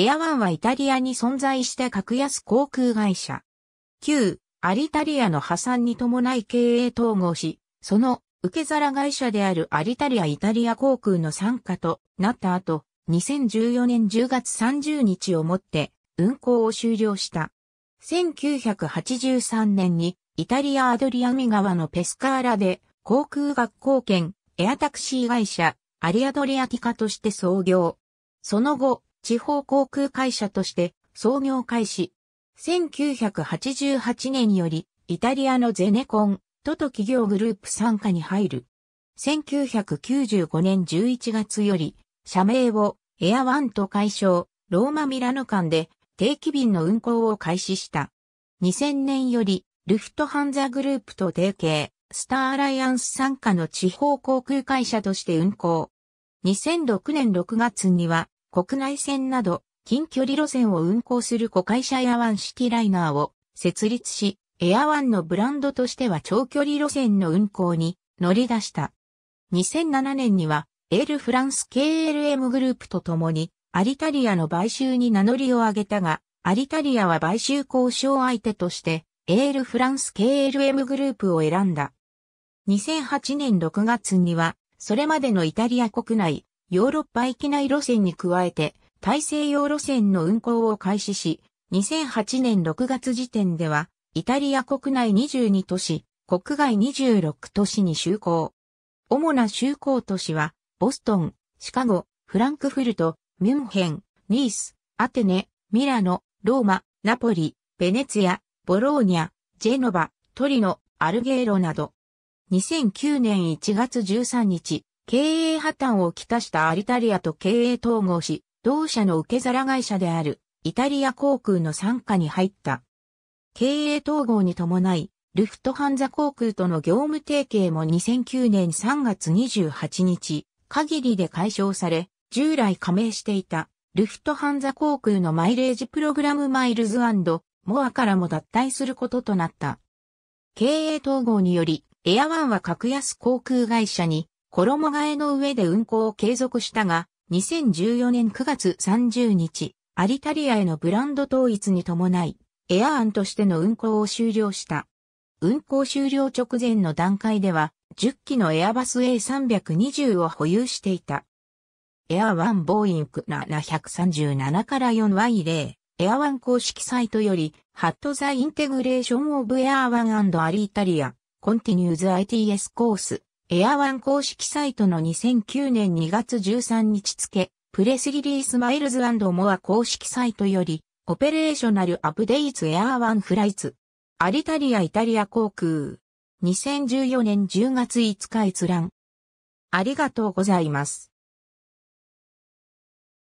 エアワンはイタリアに存在した格安航空会社。旧、アリタリアの破産に伴い経営統合し、その受け皿会社であるアリタリアイタリア航空の参加となった後、2014年10月30日をもって運航を終了した。1983年にイタリアアドリア海側のペスカーラで航空学校兼エアタクシー会社アリアドリアティカとして創業。その後、地方航空会社として創業開始。1988年よりイタリアのゼネコン、トト企業グループ参加に入る。1995年11月より社名をエアワンと解消、ローマ・ミラノ間で定期便の運航を開始した。2000年よりルフトハンザグループと提携、スターアライアンス参加の地方航空会社として運航。2006年6月には国内線など近距離路線を運行する子会社エアワンシティライナーを設立し、エアワンのブランドとしては長距離路線の運行に乗り出した。2007年には、エールフランス KLM グループと共に、アリタリアの買収に名乗りを上げたが、アリタリアは買収交渉相手として、エールフランス KLM グループを選んだ。2008年6月には、それまでのイタリア国内、ヨーロッパ域内路線に加えて、大西洋路線の運行を開始し、2008年6月時点では、イタリア国内22都市、国外26都市に就航。主な就航都市は、ボストン、シカゴ、フランクフルト、ミュンヘン、ニース、アテネ、ミラノ、ローマ、ナポリ、ベネツィア、ボローニャ、ジェノバ、トリノ、アルゲーロなど。2009年1月13日、経営破綻をきたしたアリタリアと経営統合し、同社の受け皿会社であるイタリア航空の傘下に入った。経営統合に伴い、ルフトハンザ航空との業務提携も2009年3月28日限りで解消され、従来加盟していたルフトハンザ航空のマイレージプログラムマイルズモアからも脱退することとなった。経営統合により、エアワンは格安航空会社に衣替えの上で運行を継続したが、2014年9月30日、アリタリアへのブランド統一に伴い、エアアンとしての運行を終了した。運行終了直前の段階では、10機のエアバス A320 を保有していた。エアワンボーインク737から4 y 0エアワン公式サイトより、ハットザインテグレーションオブエアワンアリータリア、コンティニューズ ITS コース、エアワン公式サイトの2009年2月13日付、プレスリリースマイルズモア公式サイトより、オペレーショナルアップデイツエアワンフライツ。アリタリアイタリア航空。2014年10月5日閲覧。ありがとうございます。